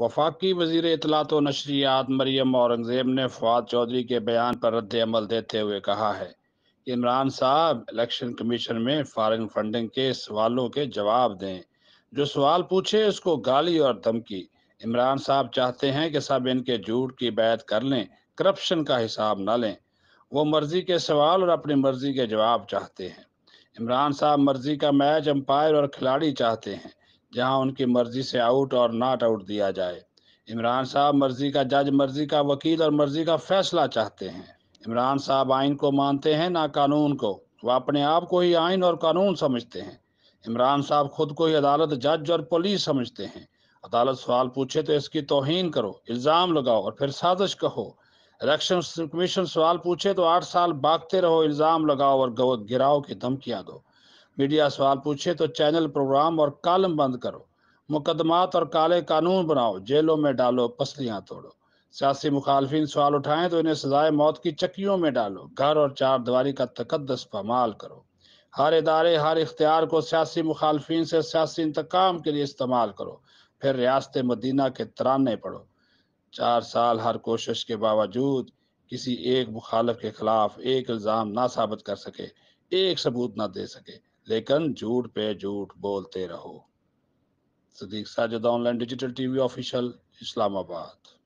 वफाकी वजीर इतलात व नशरियात मरियम औरंगजेब ने फवाद चौधरी के बयान पर रद्द अमल देते हुए कहा है कि इमरान साहब इलेक्शन कमीशन में फॉरेन फंडिंग के सवालों के जवाब दें जो सवाल पूछे उसको गाली और धमकी इमरान साहब चाहते हैं कि सब इनके झूठ की बैत कर लें करप्शन का हिसाब ना लें वो मर्जी के सवाल और अपनी मर्जी के जवाब चाहते हैं इमरान साहब मर्जी का मैच अंपायर और खिलाड़ी चाहते हैं जहां उनकी मर्जी से आउट और नॉट आउट दिया जाए इमरान साहब मर्जी का जज मर्जी का वकील और मर्जी का फैसला चाहते हैं इमरान साहब आइन को मानते हैं ना कानून को वह अपने आप को ही आइन और कानून समझते हैं इमरान साहब खुद को ही अदालत जज और पुलिस समझते हैं अदालत सवाल पूछे तो इसकी तोहन करो इल्ज़ाम लगाओ और फिर साजिश कहो इलेक्शन कमीशन सवाल पूछे तो आठ साल भागते रहो इल्ज़ाम लगाओ और गिराओ की धमकियाँ दो मीडिया सवाल पूछे तो चैनल प्रोग्राम और कालम बंद करो मुकदमात और काले कानून बनाओ जेलों में डालो पसलियां तोड़ो सियासी मुखालफी सवाल उठाएं तो इन्हें सजाए मौत की चक्कियों में डालो घर और चार दीवारी का तकदस पमाल करो हर इदारे हर इख्तियार को सियासी मुखालफी से सियासी इंतकाम के लिए इस्तेमाल करो फिर रियासत मदीना के तराने पड़ो चार साल हर कोशिश के बावजूद किसी एक मुखालफ के खिलाफ एक इल्ज़ाम ना साबित कर सके एक सबूत ना दे सके लेकिन झूठ पे झूठ बोलते रहो Sadiq Sajid online digital TV official Islamabad